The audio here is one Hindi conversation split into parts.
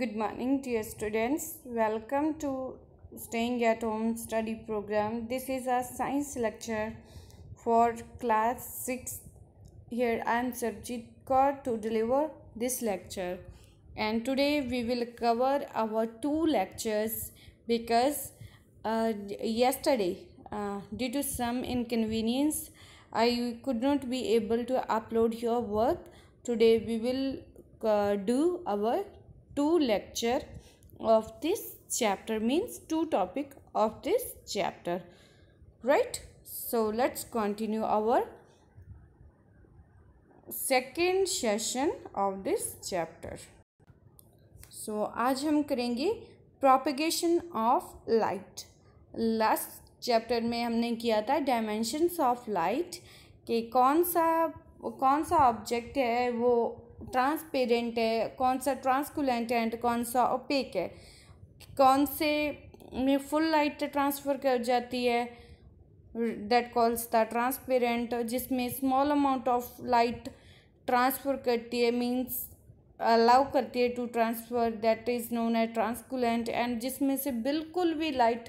Good morning dear students. Welcome to Staying at Home study program. This is a science lecture for class 6. Here I am Sarjit Kaur to deliver this lecture. And today we will cover our two lectures because uh, yesterday uh, due to some inconvenience I could not be able to upload your work. Today we will uh, do our two lecture of this chapter means two topic of this chapter right so let's continue our second session of this chapter so आज हम करेंगे propagation of light last chapter में हमने किया था डायमेंशंस ऑफ लाइट कि कौन सा कौन सा ऑब्जेक्ट है वो ट्रांसपेरेंट है कौन सा ट्रांसकुलेंट है एंड कौन सा ओपेक है कौन से में फुल लाइट ट्रांसफ़र कर जाती है दैट कॉल्स द ट्रांसपेरेंट जिसमें small amount of light transfer करती है मींस अलाउ करती है to transfer that is known as translucent and जिसमें से बिल्कुल भी लाइट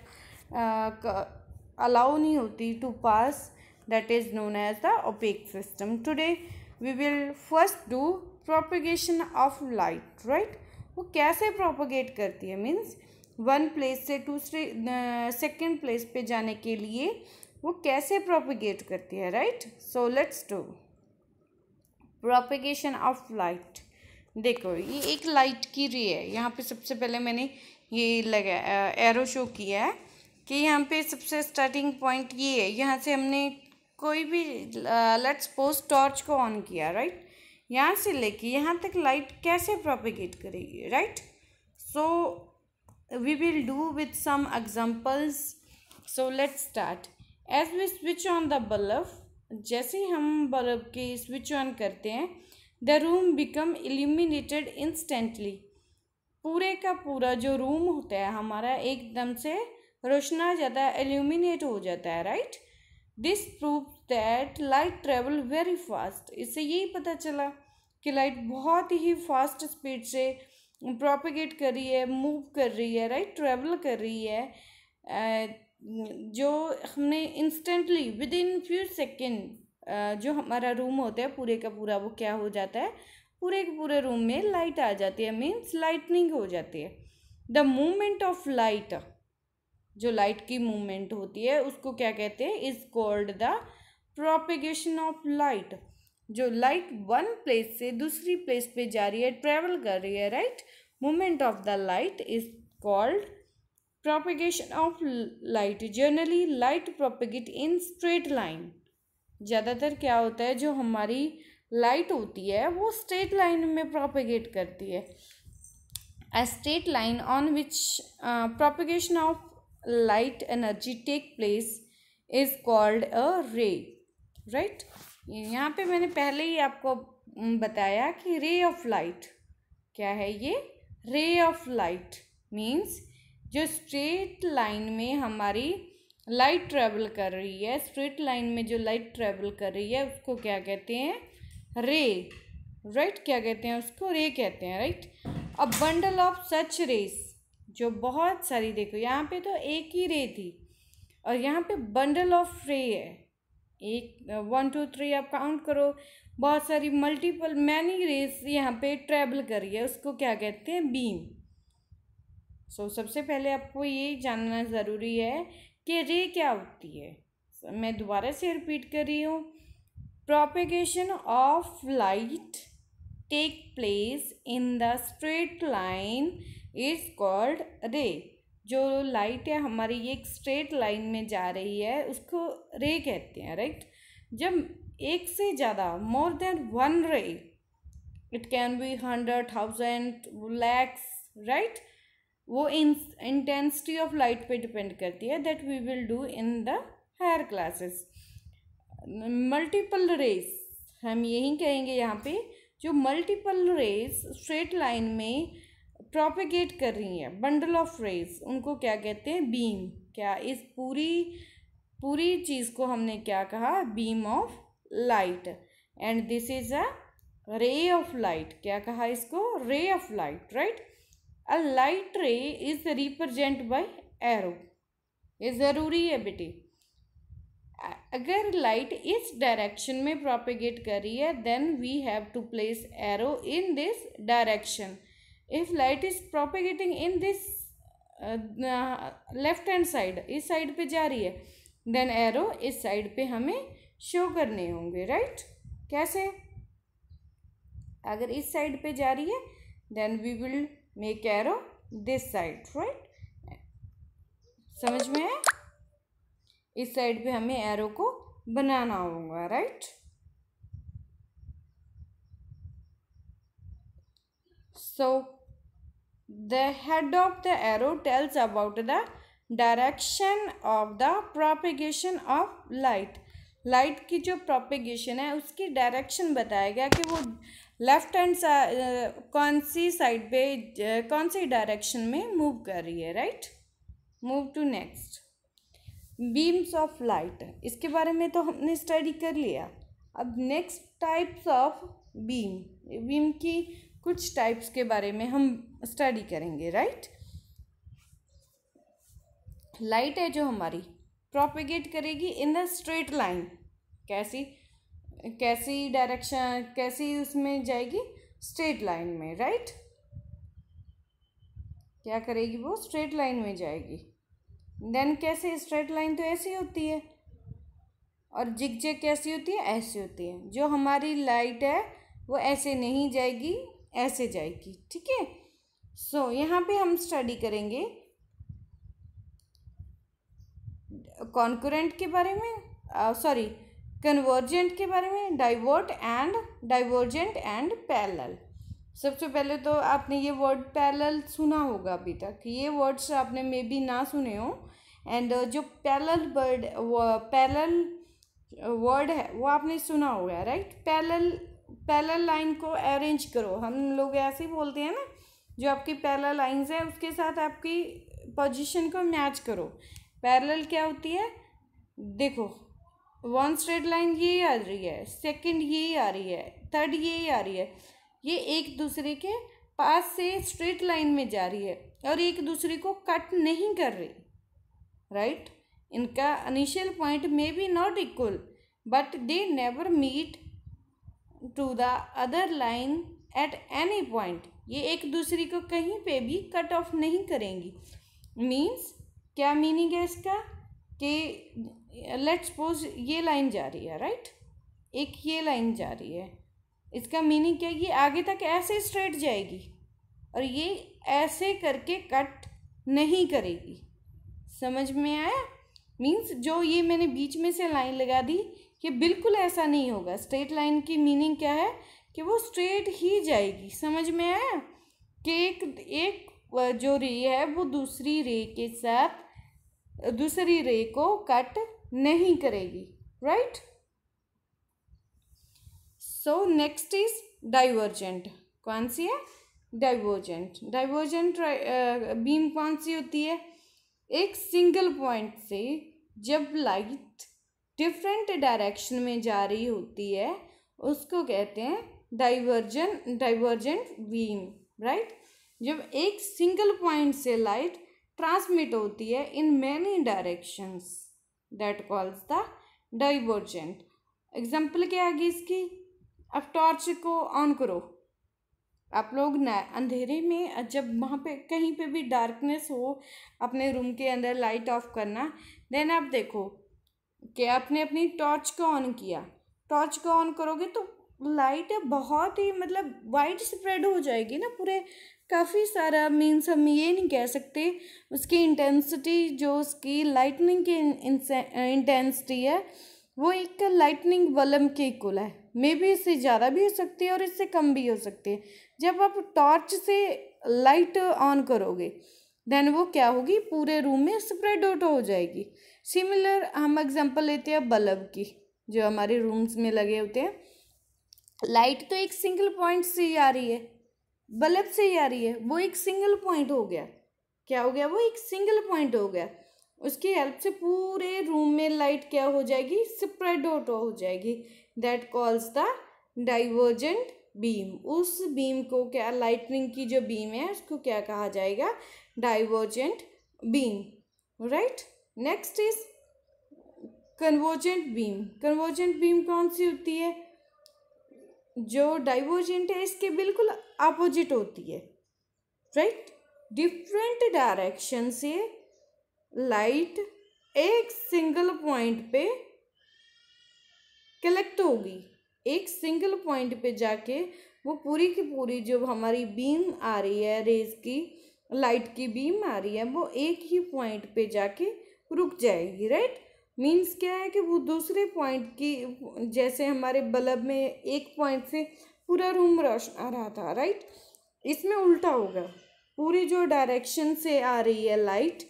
अलाउ नहीं होती to pass that is known as the opaque system today we will first do propagation of light right वो कैसे प्रोपोगेट करती है मीन्स वन प्लेस से दूसरे सेकेंड प्लेस पे जाने के लिए वो कैसे प्रोपोगेट करती है right so let's do propagation of light देखो ये एक लाइट की रे है यहाँ पे सबसे पहले मैंने ये लगा एरो शो किया है कि यहाँ पे सबसे स्टार्टिंग पॉइंट ये है यहाँ से हमने कोई भी लेट्स पोस्ट टॉर्च को ऑन किया राइट यहाँ से लेके यहाँ तक लाइट कैसे प्रोपिगेट करेगी right so we will do with some examples so let's start as we switch on the bulb जैसे हम बल्ब की स्विच ऑन करते हैं the room become illuminated instantly पूरे का पूरा जो रूम होता है हमारा एकदम से रोशना ज़्यादा एल्यूमिनेट हो जाता है right this proof that light travel very fast इससे यही पता चला कि लाइट बहुत ही फास्ट स्पीड से प्रोपिगेट कर रही है मूव कर रही है राइट right? ट्रेवल कर रही है जो हमने instantly within few second जो हमारा रूम होता है पूरे का पूरा वो क्या हो जाता है पूरे के पूरे रूम में लाइट आ जाती है मीन्स लाइटनिंग हो जाती है द मूमेंट ऑफ लाइट जो लाइट की मूवमेंट होती है उसको क्या कहते हैं is called the propagation of light जो लाइट वन प्लेस से दूसरी प्लेस पे जा रही है ट्रेवल कर रही है right movement of the light is called propagation of light generally light propagate in straight line ज़्यादातर क्या होता है जो हमारी लाइट होती है वो स्ट्रेट लाइन में प्रोपिगेट करती है a straight line on which propagation of light energy take place is called a ray right यहाँ पे मैंने पहले ही आपको बताया कि रे ऑफ लाइट क्या है ये रे ऑफ लाइट मीन्स जो स्ट्रेट लाइन में हमारी लाइट ट्रेवल कर रही है स्ट्रेट लाइन में जो लाइट ट्रेवल कर रही है उसको क्या कहते हैं रे राइट right? क्या कहते हैं उसको रे कहते हैं right a bundle of such rays जो बहुत सारी देखो यहाँ पे तो एक ही रे थी और यहाँ पे बंडल ऑफ रे है एक वन टू थ्री आप काउंट करो बहुत सारी मल्टीपल मैनी रेस यहाँ पे ट्रैवल करी है उसको क्या कहते हैं बीम सो so, सबसे पहले आपको ये जानना ज़रूरी है कि रे क्या होती है so, मैं दोबारा से रिपीट कर रही हूँ propagation of light take place in the straight line is called ray जो लाइट है हमारी ये एक स्ट्रेट लाइन में जा रही है उसको रे कहते हैं राइट जब एक से ज़्यादा more than one ray it can be hundred thousand lakhs right वो इंटेंसिटी ऑफ लाइट पे डिपेंड करती है that we will do in the higher classes multiple rays हम यही कहेंगे यहाँ पे जो मल्टीपल रेस स्ट्रेट लाइन में प्रोपेगेट कर रही हैं बंडल ऑफ रेज उनको क्या कहते हैं बीम क्या इस पूरी पूरी चीज़ को हमने क्या कहा beam of light and this is a ray of light क्या कहा इसको ray of light right a light ray is represent by arrow ये ज़रूरी है बेटी अगर लाइट इस डायरेक्शन में प्रोपेगेट कर रही है then we have to place arrow in this direction if light is propagating in this left hand side इस साइड पे जा रही है देन एरो इस साइड पे हमें शो करने होंगे राइट कैसे अगर इस साइड पे जा रही है then we will make arrow this side right समझ में है इस साइड पे हमें एरो को बनाना होगा right so so, the head of the arrow tells about the direction of the propagation of light light की जो प्रोपिगेशन है उसकी डायरेक्शन बताया गया कि वो लेफ्ट हैंड uh, कौन सी साइड पे uh, कौन सी डायरेक्शन में मूव कर रही है right move to next beams of light इसके बारे में तो हमने स्टडी कर लिया अब next types of beam beam की कुछ टाइप्स के बारे में हम स्टडी करेंगे राइट लाइट है जो हमारी प्रोपेगेट करेगी इन द स्ट्रेट लाइन कैसी कैसी डायरेक्शन कैसी उसमें जाएगी स्ट्रेट लाइन में राइट क्या करेगी वो स्ट्रेट लाइन में जाएगी देन कैसे स्ट्रेट लाइन तो ऐसी होती है और जिग जैग कैसी होती है ऐसी होती है जो हमारी लाइट है वो ऐसे नहीं जाएगी ऐसे जाएगी ठीक है सो so, यहाँ पे हम स्टडी करेंगे कॉन्कुरेंट के बारे में सॉरी कन्वर्जेंट के बारे में divert and divergent and parallel सबसे पहले तो आपने ये वर्ड पैरल सुना होगा अभी तक ये वर्ड्स आपने मे बी ना सुने हो एंड जो पैरल वर्ड पैरल वर्ड है वो आपने सुना होगा राइट पैरल पैरल लाइन को अरेंज करो हम लोग ऐसे ही बोलते हैं ना जो आपकी पैरल लाइंस है उसके साथ आपकी पोजीशन को मैच करो पैरल क्या होती है देखो वन स्ट्रेट लाइन ये आ रही है सेकंड ये आ रही है थर्ड ये आ रही है ये एक दूसरे के पास से स्ट्रेट लाइन में जा रही है और एक दूसरे को कट नहीं कर रही राइट right? इनका initial point may be not equal but they never meet to the other line at any point ये एक दूसरे को कहीं पे भी कट ऑफ नहीं करेंगी मीन्स क्या मीनिंग है इसका कि लेट्स सपोज ये लाइन जा रही है राइट एक ये लाइन जा रही है इसका मीनिंग क्या है ये आगे तक ऐसे स्ट्रेट जाएगी और ये ऐसे करके कट नहीं करेगी समझ में आया मीन्स जो ये मैंने बीच में से लाइन लगा दी ये बिल्कुल ऐसा नहीं होगा स्ट्रेट लाइन की मीनिंग क्या है कि वो स्ट्रेट ही जाएगी समझ में आया कि एक एक जो रे है वो दूसरी रे के साथ दूसरी रे को कट नहीं करेगी right so next is divergent कौन सी है डाइवर्जेंट डाइवर्जेंट बीम कौन सी होती है एक सिंगल पॉइंट से जब लाइट डिफरेंट डायरेक्शन में जा रही होती है उसको कहते हैं डाइवर्जन डाइवर्जेंट बीम राइट जब एक सिंगल पॉइंट से लाइट ट्रांसमिट होती है in many directions that calls the divergent example क्या आगे इसकी अब टॉर्च को ऑन करो आप लोग ना अंधेरे में जब वहाँ पे कहीं पे भी डार्कनेस हो अपने रूम के अंदर लाइट ऑफ करना देन आप देखो कि आपने अपनी टॉर्च को ऑन किया टॉर्च को ऑन करोगे तो लाइट बहुत ही मतलब वाइड स्प्रेड हो जाएगी ना पूरे काफ़ी सारा मीन्स हम ये नहीं कह सकते उसकी इंटेंसिटी जो उसकी लाइटनिंग की इंटेंसिटी है वो एक लाइटनिंग बल्ब के इक्वल है मे बी इससे ज़्यादा भी हो सकती है और इससे कम भी हो सकती है जब आप टॉर्च से लाइट ऑन करोगे देन वो क्या होगी पूरे रूम में स्प्रेड आउट हो जाएगी सिमिलर हम एग्जांपल लेते हैं बल्ब की जो हमारे रूम्स में लगे होते हैं लाइट तो एक सिंगल पॉइंट से ही आ रही है बल्ब से ही आ रही है वो एक सिंगल पॉइंट हो गया क्या हो गया वो एक सिंगल पॉइंट हो गया उसकी हेल्प से पूरे रूम में लाइट क्या हो जाएगी स्प्रेड आउट हो जाएगी that calls the divergent beam उस बीम को क्या लाइटनिंग की जो बीम है उसको क्या कहा जाएगा divergent beam right next is convergent beam convergent beam कौन सी होती है जो डाइवर्जेंट है इसके बिल्कुल अपोजिट होती है राइट डिफरेंट डायरेक्शन से लाइट एक सिंगल पॉइंट पे कलेक्ट होगी एक सिंगल पॉइंट पे जाके वो पूरी की पूरी जो हमारी बीम आ रही है रेज की लाइट की बीम आ रही है वो एक ही पॉइंट पे जाके रुक जाएगी राइट मीन्स क्या है कि वो दूसरे पॉइंट की जैसे हमारे बल्ब में एक पॉइंट से पूरा रूम रोशन आ रहा था राइट इसमें उल्टा होगा पूरी जो डायरेक्शन से आ रही है लाइट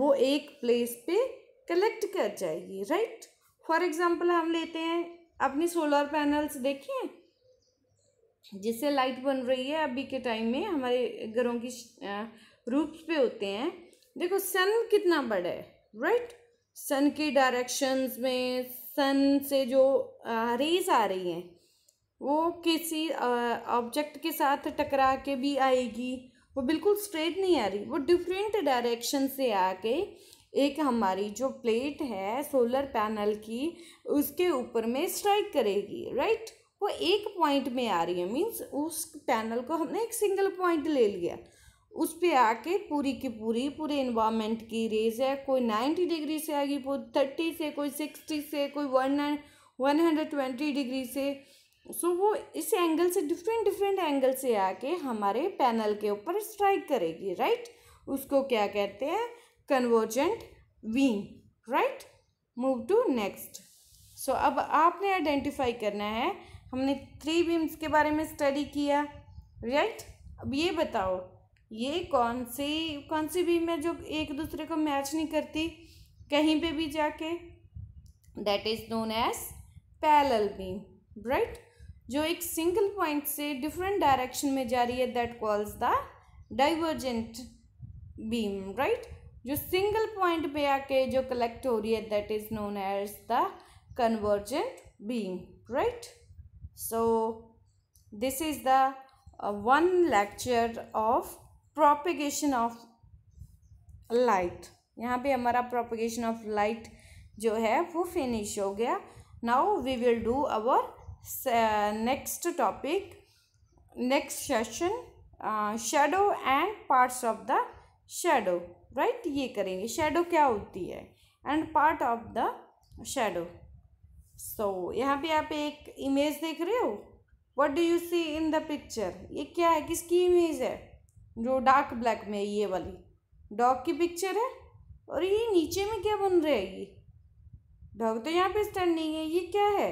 वो एक प्लेस पे कलेक्ट कर जाएगी राइट फॉर एग्ज़ाम्पल हम लेते हैं अपनी सोलर पैनल्स देखिए जिससे लाइट बन रही है अभी के टाइम में हमारे घरों की रूप पे होते हैं देखो सन कितना बड़ा है राइट सन के डायरेक्शंस में सन से जो रेज आ रही हैं वो किसी ऑब्जेक्ट के साथ टकरा के भी आएगी वो बिल्कुल स्ट्रेट नहीं आ रही वो डिफरेंट डायरेक्शन से आके एक हमारी जो प्लेट है सोलर पैनल की उसके ऊपर में स्ट्राइक करेगी राइट वो एक पॉइंट में आ रही है मीन्स उस पैनल को हमने एक सिंगल पॉइंट ले लिया उस पर आके पूरी की पूरी पूरे इन्वामेंट की रेज है कोई नाइन्टी डिग्री से आएगी कोई थर्टी से कोई सिक्सटी से कोई one one hundred twenty degree से सो so, वो इस एंगल से डिफरेंट डिफरेंट एंगल से आके हमारे पैनल के ऊपर स्ट्राइक करेगी राइट उसको क्या कहते हैं convergent beam right move to next so अब आपने आइडेंटिफाई करना है हमने थ्री बीम्स के बारे में स्टडी किया राइट right? अब ये बताओ ये कौन सी कौन सी बीम है जो एक दूसरे को मैच नहीं करती कहीं पे भी जाके that is known as parallel beam right जो एक सिंगल पॉइंट से डिफरेंट डायरेक्शन में जा रही है that calls the divergent beam right जो सिंगल पॉइंट पे आके जो कलेक्ट हो रही है that is known as the convergent beam right so this is the one lecture of propagation of light यहाँ पे हमारा प्रोपिगेशन ऑफ लाइट जो है वो फिनिश हो गया now we will do our next topic next session shadow and parts of the shadow right ये करेंगे शेडो क्या होती है and part of the shadow so यहाँ पे आप एक इमेज देख रहे हो what do you see in the picture ये क्या है किसकी इमेज है जो डार्क ब्लैक में ये वाली डॉग की पिक्चर है और ये नीचे में क्या बन रहा है ये डॉग तो यहाँ पे स्टैंडिंग है ये क्या है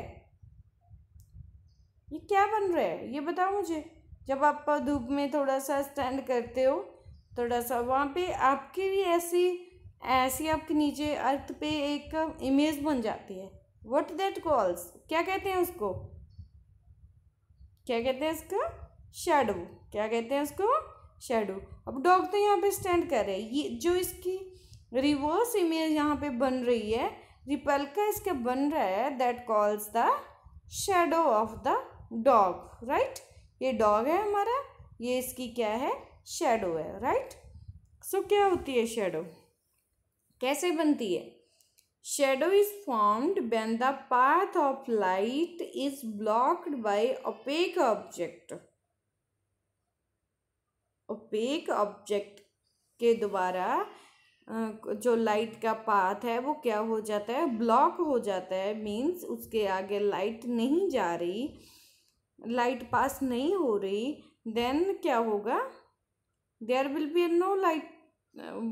ये क्या बन रहा है ये बताओ मुझे जब आप धूप में थोड़ा सा स्टैंड करते हो थोड़ा सा वहाँ पे आपकी भी ऐसी ऐसी आपके नीचे अर्थ पे एक इमेज बन जाती है वट दैट कॉल्स क्या कहते हैं उसको क्या कहते हैं इसका शेडो क्या कहते हैं उसको शेडो अब डॉग तो यहाँ पे स्टैंड कर रहे हैं ये जो इसकी रिवर्स इमेज यहाँ पे बन रही है रिपल्का इसका बन रहा है that calls the shadow of the dog right ये डॉग है हमारा ये इसकी क्या है शेडो है राइट सो so, क्या होती है शेडो कैसे बनती है shadow is formed when the path of light is blocked by opaque object opaque object के द्वारा जो लाइट का पाथ है वो क्या हो जाता है ब्लॉक हो जाता है मीन्स उसके आगे लाइट नहीं जा रही लाइट पास नहीं हो रही देन क्या होगा there will be no light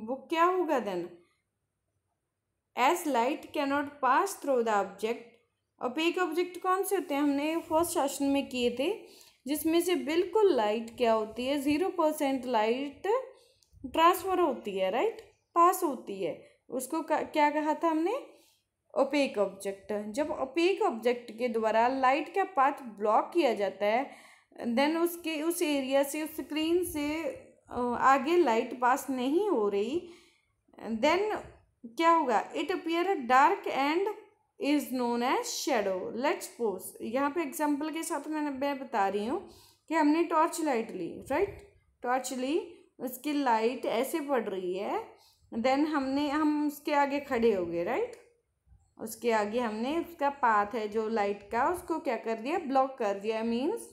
वो क्या होगा then as light cannot pass through the object opaque object कौन से होते हैं हमने फर्स्ट शासन में किए थे जिसमें से बिल्कुल लाइट क्या होती है ज़ीरो परसेंट लाइट ट्रांसफ़र होती है राइट पास होती है उसको क्या कहा था हमने ओपेक ऑब्जेक्ट जब ओपेक ऑब्जेक्ट के द्वारा लाइट का पाथ ब्लॉक किया जाता है देन उसके उस एरिया से उस स्क्रीन से आगे लाइट पास नहीं हो रही देन क्या होगा it appear dark and is known as shadow let's pose यहाँ पे एग्जाम्पल के साथ मैंने मैं बता रही हूँ कि हमने टॉर्च लाइट ली राइट टॉर्च ली उसकी लाइट ऐसे पड़ रही है देन हमने हम उसके आगे खड़े हो गए राइट उसके आगे हमने उसका पाथ है जो लाइट का उसको क्या कर दिया ब्लॉक कर दिया मीन्स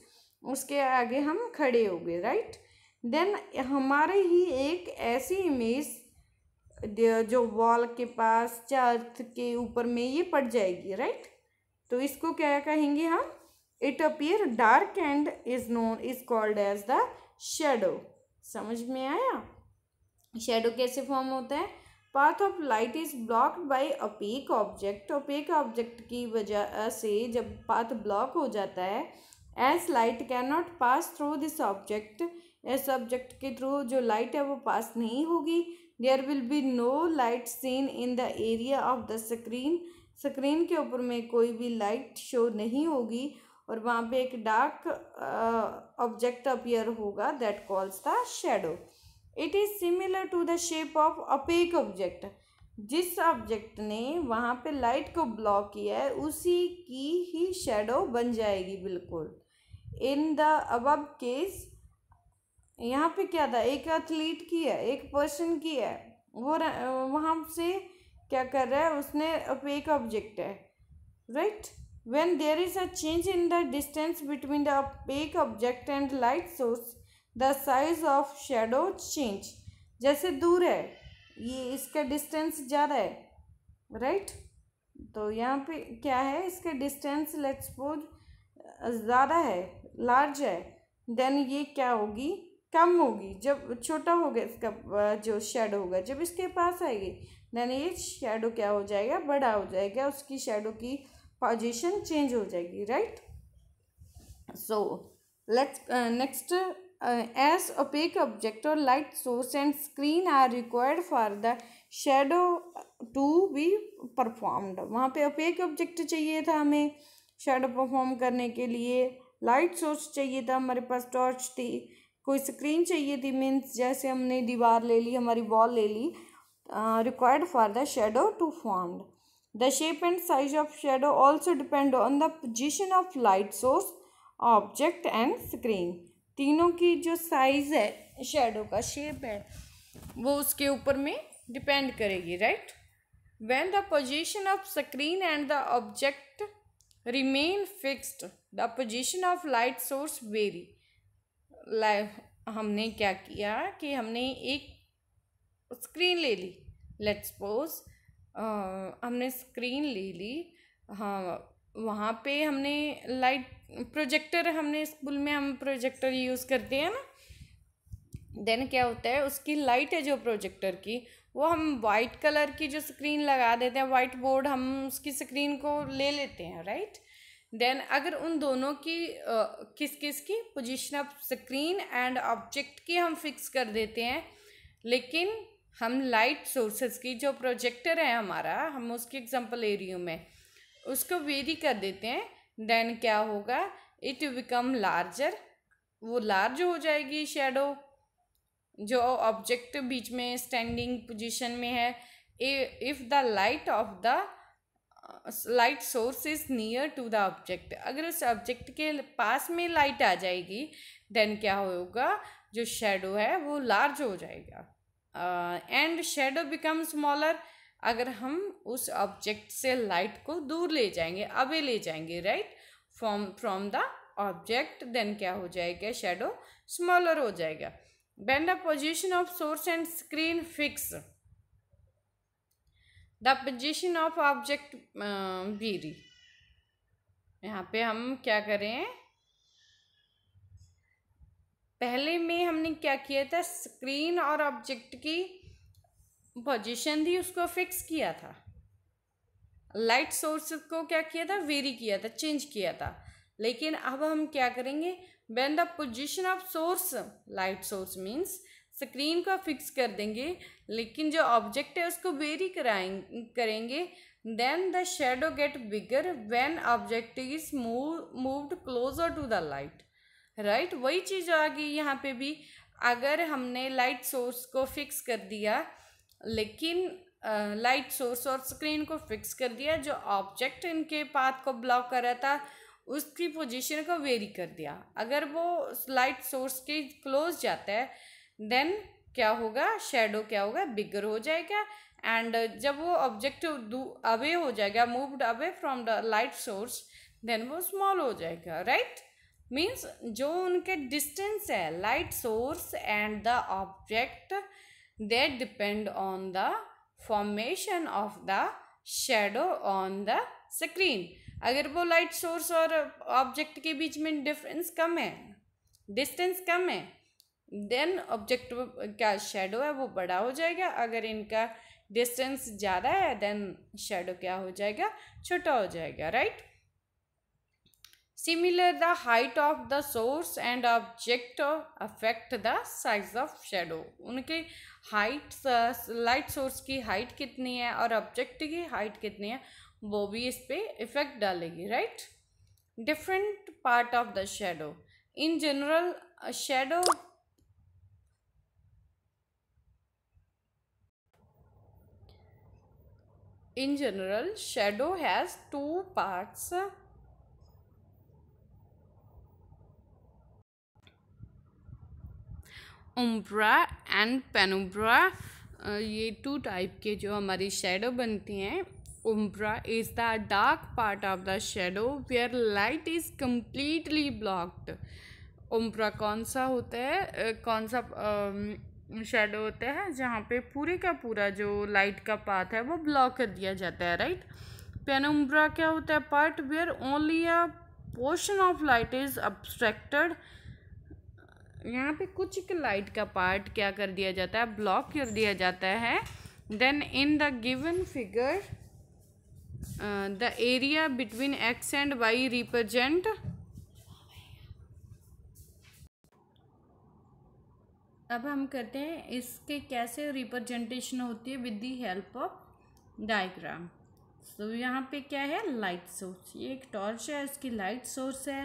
उसके आगे हम खड़े हो गए राइट देन हमारे ही एक ऐसी इमेज जो वॉल के पास चर्च के ऊपर में ये पड़ जाएगी राइट तो इसको क्या कहेंगे हम it appear dark and is known is called as the shadow समझ में आया शेडो कैसे फॉर्म होता है path of light is blocked by opaque object opaque object की वजह से जब पाथ ब्लॉक हो जाता है as light can not pass through this object object के थ्रू जो लाइट है वो पास नहीं होगी there will be no light seen in the area of the screen screen के ऊपर में कोई भी लाइट शो नहीं होगी और वहाँ पे एक डार्क ऑब्जेक्ट अपियर होगा that calls the shadow it is similar to the shape of opaque object जिस ऑब्जेक्ट ने वहाँ पे लाइट को ब्लॉक किया है उसी की ही शेडो बन जाएगी बिल्कुल इन द अबब केस यहाँ पे क्या था एक एथलीट की है एक पर्सन की है वो वहाँ से क्या कर रहा है उसने अपेक ऑब्जेक्ट है right when there is a change in the distance between the opaque object and light source the size of shadow change जैसे दूर है ये इसका डिस्टेंस ज़्यादा है राइट right? तो यहाँ पे क्या है इसका डिस्टेंस लेट्स सपोज ज़्यादा है लार्ज है देन ये क्या होगी कम होगी जब छोटा होगा इसका जो शेडो होगा जब इसके पास आएगी देन ये शेडो क्या हो जाएगा बड़ा हो जाएगा उसकी शेडो की पोजीशन चेंज हो जाएगी right so let's next as opaque object और light source and screen are required for the shadow to be performed वहाँ पे ओपेक ऑब्जेक्ट चाहिए था हमें शेडो परफॉर्म करने के लिए लाइट सोर्स चाहिए था हमारे पास टॉर्च थी कोई स्क्रीन चाहिए थी मीन्स जैसे हमने दीवार ले ली हमारी वॉल ले ली required for the shadow to form the shape and size of shadow also depend on the position of light source object and screen तीनों की जो साइज है शेडो का शेप है वो उसके ऊपर में डिपेंड करेगी right when the position of screen and the object remain fixed the position of light source vary हमने क्या किया कि हमने एक स्क्रीन ले ली लेट्स सपोज हमने स्क्रीन ले ली हाँ वहाँ पे हमने लाइट प्रोजेक्टर हमने स्कूल में हम प्रोजेक्टर यूज़ करते हैं ना देन क्या होता है उसकी लाइट है जो प्रोजेक्टर की वो हम वाइट कलर की जो स्क्रीन लगा देते हैं वाइट बोर्ड हम उसकी स्क्रीन को ले लेते हैं राइट देन अगर उन दोनों की आ, किस किस की position of screen and object की हम फिक्स कर देते हैं लेकिन हम लाइट सोर्सेज की जो प्रोजेक्टर है हमारा हम उसकी एग्जांपल एरियो में उसको वेरी कर देते हैं देन क्या होगा इट बिकम लार्जर वो लार्ज हो जाएगी शेडो जो ऑब्जेक्ट बीच में स्टैंडिंग पोजीशन में है if the light of the light source is near to the object अगर उस ऑब्जेक्ट के पास में लाइट आ जाएगी देन क्या होगा जो शेडो है वो लार्ज हो जाएगा एंड शेडो बिकम स्मॉलर अगर हम उस ऑब्जेक्ट से लाइट को दूर ले जाएंगे अवे ले जाएंगे right from from the object then क्या हो जाएगा शेडो स्मॉलर हो जाएगा when the position of source and screen fix the position of object vary यहाँ पे हम क्या करें पहले में हमने क्या किया था स्क्रीन और ऑब्जेक्ट की पोजिशन थी उसको फिक्स किया था लाइट सोर्स को क्या किया था वेरी किया था चेंज किया था लेकिन अब हम क्या करेंगे when the position of source light source means screen को फिक्स कर देंगे लेकिन जो ऑब्जेक्ट है उसको वेरी कराए करेंगे then the shadow get bigger when object is move moved closer to the light right वही चीज़ आ गई यहाँ पे भी अगर हमने लाइट सोर्स को फिक्स कर दिया लेकिन लाइट सोर्स और स्क्रीन को फिक्स कर दिया जो ऑब्जेक्ट इनके पाथ को ब्लॉक कर रहा था उसकी पोजीशन को वेरी कर दिया अगर वो लाइट सोर्स के क्लोज जाता है देन क्या होगा शेडो क्या होगा बिगर हो जाएगा एंड जब वो ऑब्जेक्ट अवे हो जाएगा moved away from the light source then वो स्मॉल हो जाएगा राइट मीन्स जो उनके डिस्टेंस है light source and the object they depend on the formation of the shadow on the screen अगर वो लाइट सोर्स और ऑब्जेक्ट के बीच में डिफरेंस कम है डिस्टेंस कम है देन ऑब्जेक्ट का शेडो है वो बड़ा हो जाएगा अगर इनका डिस्टेंस ज़्यादा है देन शेडो क्या हो जाएगा छोटा हो जाएगा right similar the height of the source and object affect the size of shadow उनके हाइट लाइट सोर्स की हाइट कितनी है और ऑब्जेक्ट की हाइट कितनी है वो भी इस पर इफेक्ट डालेगी right different part of the shadow in general shadow in general shadow has two parts umbra and penumbra ये टू टाइप के जो हमारी शेडो बनती हैं umbra is the dark part of the shadow where light is completely blocked umbra कौन सा होता है कौन सा शेडो होता है जहाँ पे पूरे का पूरा जो लाइट का पाथ है वो ब्लॉक कर दिया जाता है राइट पेनम्ब्रा क्या होता है part where only a portion of light is obstructed यहाँ पे कुछ एक लाइट का पार्ट क्या कर दिया जाता है ब्लॉक कर दिया जाता है then in the given figure the area between X and Y represent अब हम करते हैं इसके कैसे रिप्रेजेंटेशन होती है with the help of diagram तो यहाँ पे क्या है लाइट सोर्स ये एक टॉर्च है इसकी लाइट सोर्स है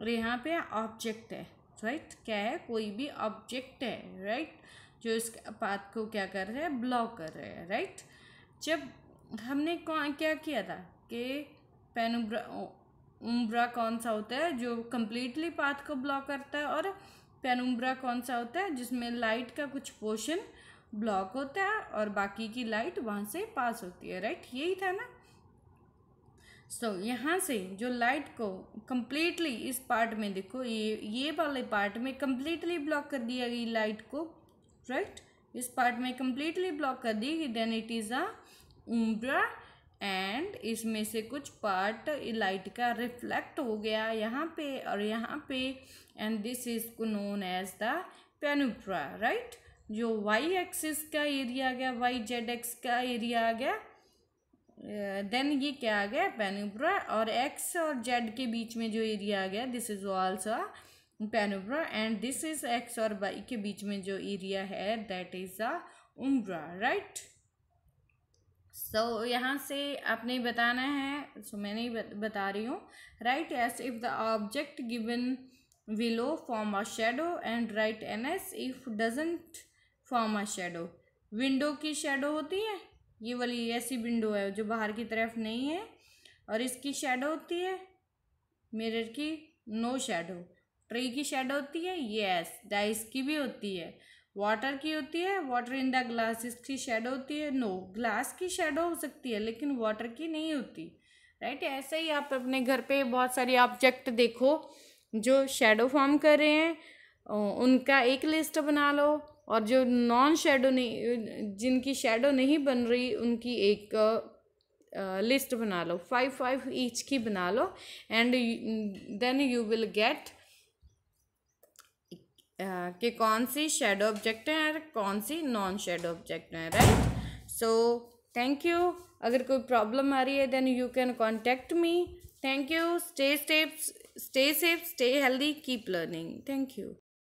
और यहाँ पे ऑब्जेक्ट है राइट right? क्या है कोई भी ऑब्जेक्ट है राइट right? जो इस पाथ को क्या कर रहा है ब्लॉक कर रहा है राइट right? जब हमने कौन क्या किया था कि पेनुब्रा उम्ब्रा कौन सा होता है जो कम्प्लीटली पाथ को ब्लॉक करता है और पेनुम्ब्रा कौन सा होता है जिसमें लाइट का कुछ पोर्शन ब्लॉक होता है और बाकी की लाइट वहाँ से पास होती है राइट यही था ना सो so, यहाँ से जो लाइट को कम्प्लीटली इस पार्ट में देखो ये ये वाले पार्ट में कम्प्लीटली ब्लॉक कर दिया गई लाइट को राइट right? इस पार्ट में कम्प्लीटली ब्लॉक कर दी गई then it is umbra and इसमें से कुछ पार्ट लाइट का रिफ्लेक्ट हो गया यहाँ पे और यहाँ पे and this is known as the penumbra right जो वाई एक्सिस का एरिया आ गया वाई जेड एक्स का एरिया आ गया देन uh, ये क्या आ गया पेनुप्रा और एक्स और जेड के बीच में जो एरिया आ गया this is also penumbra and this is X और वाई के बीच में जो एरिया है that is a umbra right so so, यहाँ से आपने बताना है सो so, मैं नहीं बता रही हूँ right as if the object given will form a shadow and right an as if doesn't form a shadow window की शेडो होती है ये वाली ऐसी विंडो है जो बाहर की तरफ नहीं है और इसकी शेडो होती है मिरर की नो शेडो ट्री की शेडो होती है येस डाइस की भी होती है वाटर की होती है वाटर इन द ग्लास इसकी शेडो होती है नो ग्लास की शेडो हो सकती है लेकिन वाटर की नहीं होती राइट right? ऐसे ही आप अपने घर पे बहुत सारे ऑब्जेक्ट देखो जो शेडो फॉर्म कर रहे हैं उनका एक लिस्ट बना लो और जो नॉन शेडो नहीं जिनकी शेडो नहीं बन रही उनकी एक लिस्ट बना लो फाइव फाइव ईच की बना लो and then you will get कि कौन सी शेडो ऑब्जेक्ट है और कौन सी नॉन शेडो ऑब्जेक्ट है राइट सो थैंक यू अगर कोई प्रॉब्लम आ रही है then you can contact me thank you stay stay stay safe stay healthy keep learning thank you